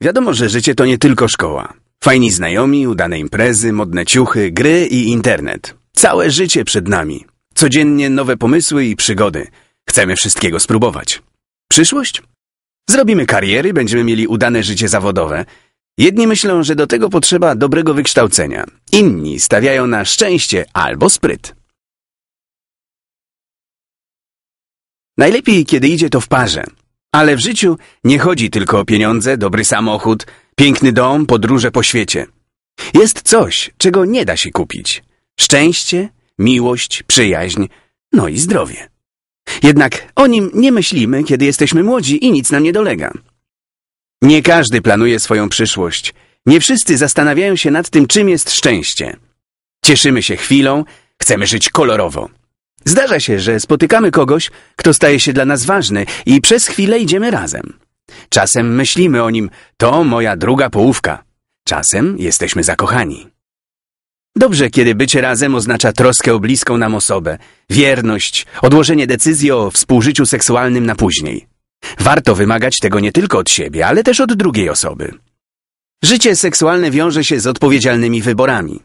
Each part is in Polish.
Wiadomo, że życie to nie tylko szkoła. Fajni znajomi, udane imprezy, modne ciuchy, gry i internet. Całe życie przed nami. Codziennie nowe pomysły i przygody. Chcemy wszystkiego spróbować. Przyszłość? Zrobimy kariery, będziemy mieli udane życie zawodowe. Jedni myślą, że do tego potrzeba dobrego wykształcenia. Inni stawiają na szczęście albo spryt. Najlepiej, kiedy idzie to w parze. Ale w życiu nie chodzi tylko o pieniądze, dobry samochód, piękny dom, podróże po świecie. Jest coś, czego nie da się kupić. Szczęście, miłość, przyjaźń, no i zdrowie. Jednak o nim nie myślimy, kiedy jesteśmy młodzi i nic nam nie dolega. Nie każdy planuje swoją przyszłość. Nie wszyscy zastanawiają się nad tym, czym jest szczęście. Cieszymy się chwilą, chcemy żyć kolorowo. Zdarza się, że spotykamy kogoś, kto staje się dla nas ważny i przez chwilę idziemy razem. Czasem myślimy o nim, to moja druga połówka. Czasem jesteśmy zakochani. Dobrze, kiedy bycie razem oznacza troskę o bliską nam osobę, wierność, odłożenie decyzji o współżyciu seksualnym na później. Warto wymagać tego nie tylko od siebie, ale też od drugiej osoby. Życie seksualne wiąże się z odpowiedzialnymi wyborami.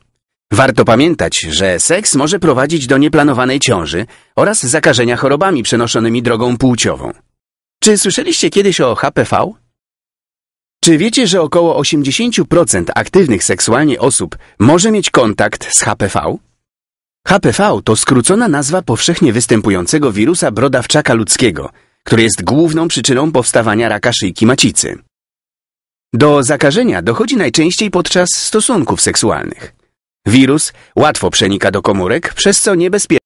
Warto pamiętać, że seks może prowadzić do nieplanowanej ciąży oraz zakażenia chorobami przenoszonymi drogą płciową. Czy słyszeliście kiedyś o HPV? Czy wiecie, że około 80% aktywnych seksualnie osób może mieć kontakt z HPV? HPV to skrócona nazwa powszechnie występującego wirusa brodawczaka ludzkiego, który jest główną przyczyną powstawania raka szyjki macicy. Do zakażenia dochodzi najczęściej podczas stosunków seksualnych. Wirus łatwo przenika do komórek, przez co niebezpieczny.